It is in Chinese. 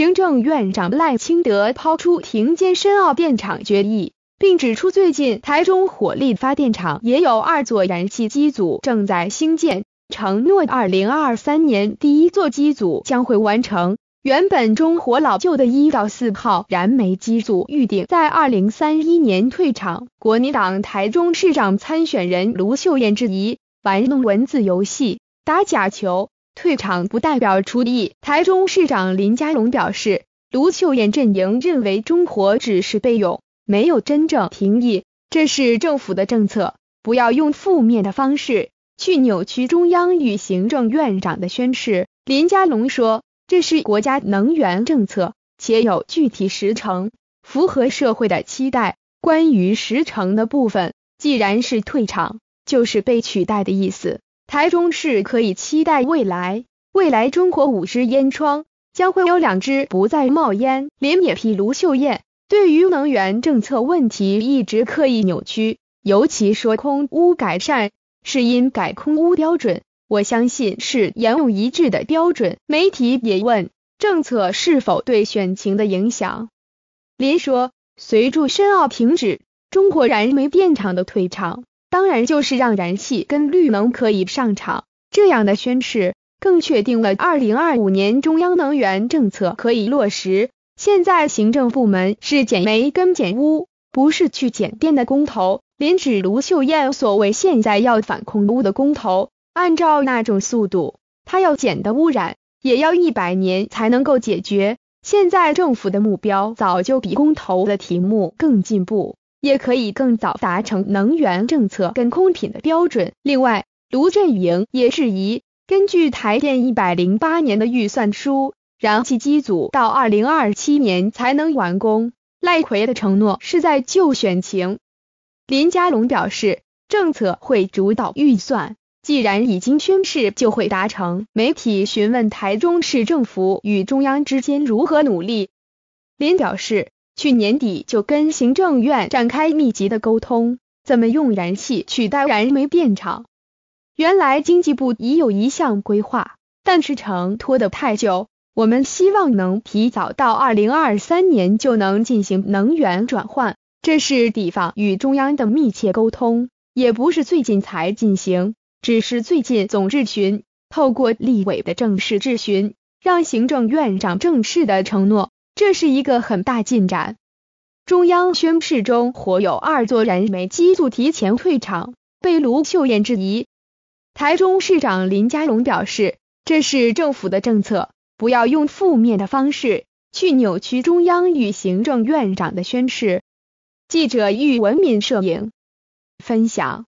行政院长赖清德抛出停建深澳电厂决议，并指出最近台中火力发电厂也有二座燃气机组正在兴建，承诺二零二三年第一座机组将会完成。原本中火老旧的一到四号燃煤机组预定在二零三一年退场。国民党台中市长参选人卢秀燕质疑玩弄文字游戏、打假球。退场不代表除役。台中市长林佳龙表示，卢秀燕阵营认为中国只是备用，没有真正停役，这是政府的政策，不要用负面的方式去扭曲中央与行政院长的宣誓。林佳龙说，这是国家能源政策，且有具体时程，符合社会的期待。关于时程的部分，既然是退场，就是被取代的意思。台中市可以期待未来，未来中国五支烟囱将会有两只不再冒烟。林也批卢秀燕，对于能源政策问题一直刻意扭曲，尤其说空污改善是因改空污标准，我相信是沿用一致的标准。媒体也问政策是否对选情的影响，林说随着深奥停止中国燃煤电厂的退场。当然，就是让燃气跟绿能可以上场，这样的宣誓更确定了二零二五年中央能源政策可以落实。现在行政部门是减煤跟减污，不是去减电的公投。连指卢秀燕所谓现在要反控污的公投，按照那种速度，他要减的污染也要一百年才能够解决。现在政府的目标早就比公投的题目更进步。也可以更早达成能源政策跟空品的标准。另外，卢振营也质疑，根据台电一百零八年的预算书，燃气机组到二零二七年才能完工。赖奎的承诺是在旧选情。林佳龙表示，政策会主导预算，既然已经宣誓，就会达成。媒体询问台中市政府与中央之间如何努力，林表示。去年底就跟行政院展开密集的沟通，怎么用燃气取代燃煤电厂？原来经济部已有一项规划，但是程拖的太久，我们希望能提早到二零二三年就能进行能源转换。这是地方与中央的密切沟通，也不是最近才进行，只是最近总质询透过立委的正式质询，让行政院长正式的承诺。这是一个很大进展。中央宣誓中，火有二座燃煤机组提前退场，被卢秀燕质疑。台中市长林佳龙表示，这是政府的政策，不要用负面的方式去扭曲中央与行政院长的宣誓。记者喻文敏摄影分享。